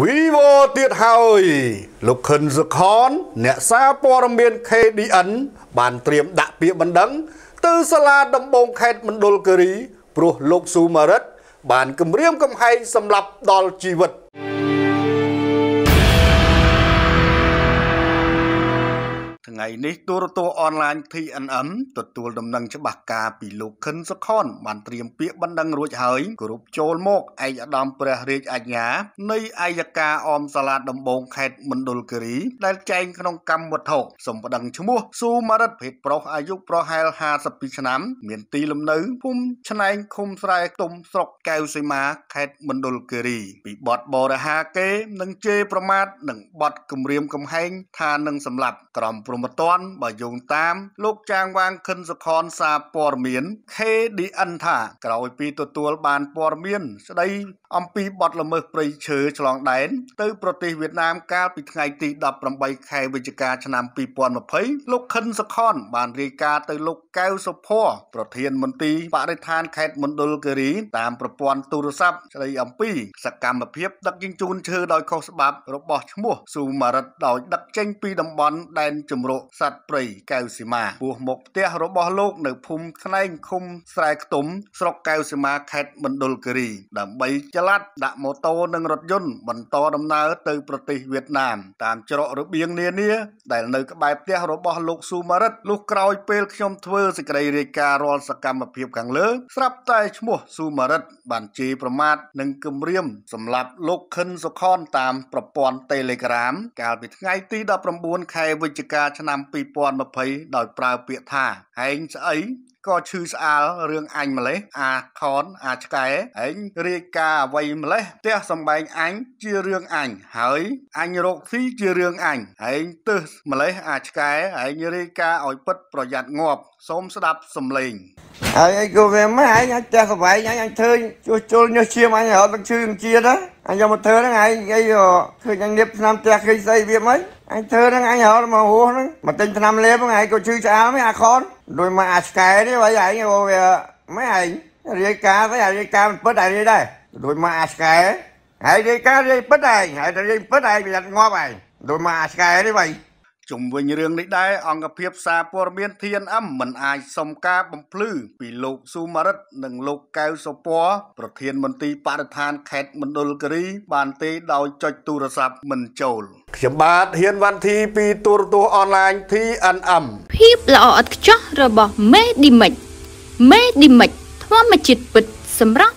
Vivo ទៀតហើយ លោកខុនសុខន អ្នកសារព័ត៌មាន KDN បានត្រៀមដាក់ពាក្យបណ្ដឹងទៅសាលាដំបងខេត្តមណ្ឌលគិរីព្រោះលោកស៊ូម៉ារិត បានគម្រាមកំហែងសម្លាប់ដល់ជីវិត។ថ្ងៃនេះទូរទស្សន៍អនឡាញ TNM ទទួលដំណឹងច្បាស់ការពីលោកខិនសុខុនបានត្រៀមពាក្យបណ្ដឹងរួចហើយគ្រប់ចូលមកឯកឧត្តមព្រះរាជអាជ្ញា នៃអាយកាអមសាលាដំបងខេត្តមណ្ឌលគិរីដែលចែងក្នុងកម្មវត្ថុសម្បដឹងឈ្មោះស៊ូម៉ារិតភេទប្រុសអាយុប្រហែល52ឆ្នាំមានទីលំនៅភូមិឆ្នែងឃុំស្រែខ្ទុំស្រុកកៅសីមាខេត្តមណ្ឌលគិរី ពីបទបរិហាគេនិងជេរប្រមាថនិងបទគំរាមកំហែងថានឹងសម្លាប់ក្រុមព្រំមិនទាន់បើយោងតាម លោកចាងវាងខិនសុខនសារព័ត៌មាន KDN ថា ក្រោយពីទទួលបានព័ត៌មានស្ដីអំពីបទល្មើសព្រៃឈើឆ្លងដែនទៅប្រទេសវៀតណាមកាលពីថ្ងៃទី18ខែវិច្ឆិកាឆ្នាំ2020លោកខិនសុខនបានរាយការណ៍ទៅលោកកៅសុភ័ក្រប្រធានមន្ទីរបរិស្ថាន ខេត្តមណ្ឌលគិរី តាមប្រព័ន្ធទូរស័ព្ទស្ដីអំពី សកម្មភាព ដឹកជញ្ជូនឈើដោយខុសច្បាប់របស់ឈ្មោះស៊ូម៉ារិតដោយដឹកចេញពីតំបន់ដែនជំរកសត្វព្រៃកៅសីមាពោះមុខផ្ទះរបស់លោកនៅភូមិស្នែងឃុំស្រែខ្ទុំស្រុកកៅសីមាខេត្តមណ្ឌលគិរី ដើម្បីចល័តដាក់ម៉ូតូនិងរថយន្តបន្តដំណើរទៅប្រទេសវៀតណាមតាមច្រករបៀងនានា ដែលនៅក្បែរផ្ទះរបស់លោកស៊ូម៉ារិតលុះក្រោយពេលខ្ញុំធ្វើសេចក្តីរាយការណ៍រាល់សកម្មភាពខាងលើ ស្រាប់តែឈ្មោះស៊ូម៉ារិតបានជេរប្រមាថនិងគំរាម សម្លាប់លោកខិនសុខនតាមប្រព័ន្ធ Telegram កាលពីថ្ងៃទី19ខែវិច្ឆិកាឆ្នាំឆ្នាំ2020ដោយប្រើពាក្យថាហែងស្អីក៏ឈឺស្អាលរឿងអញម្លេះអាខនអាឆ្កែឯងរាយការអ្វីម្លេះផ្ទះសំបែងអញជារឿងអញហើយអញរកស៊ីជារឿងអញឯងទើសម្លេះអាឆ្កែឯងរាយការឲ្យពិត ប្រយ័ត្នងាប់ សូមស្ដាប់សំឡេងហើយអីក៏វាមិនឯងអញផ្ទះសំបែងអញអញធ្វើជួសជុលញើសឈាមអញរហូតដល់ឈឺនឹងជាតិណាអញយកមកធ្វើហ្នឹងឯងអីឃើញអញលាបឆ្នាំផ្ទះឃើញស្អីវាមិនអញធ្វើហ្នឹងអញរហូតមកហួសហ្នឹងមកទិញឆ្នាំលាបហ្នឹងឯងក៏ឈឺឆ្អាលមិនអាខន đôi mà à, cái đấy bây giờ anh ngồi mấy anh đi cá với rơi cá mình bớt này đi đây đôi mà à, cái hãy đi cá đi bớt này hãy rơi bớt này bị đặt ngó bài đôi mà à, cái đấy vậy ជំវិញរឿងនេះដែរអង្គភាពសារព័ត៌មាន TNM មិនអាចសុំការបំភ្លឺពីលោកស៊ូម៉ារិត និងលោកកៅសុពណ៌ប្រធានមន្ទីរបរិស្ថាន ខេត្តមណ្ឌលគិរីបានទេ ដោយចុចទូរស័ព្ទមិនចូល ខ្ញុំបាទហ៊ានវ៉ាន់ធីពីទូរទស្សន៍អនឡាញ TNM ភាពល្អឥតខ្ចោះរបស់ Medimic Medimic ធម្មជាតិពិតសម្រាប់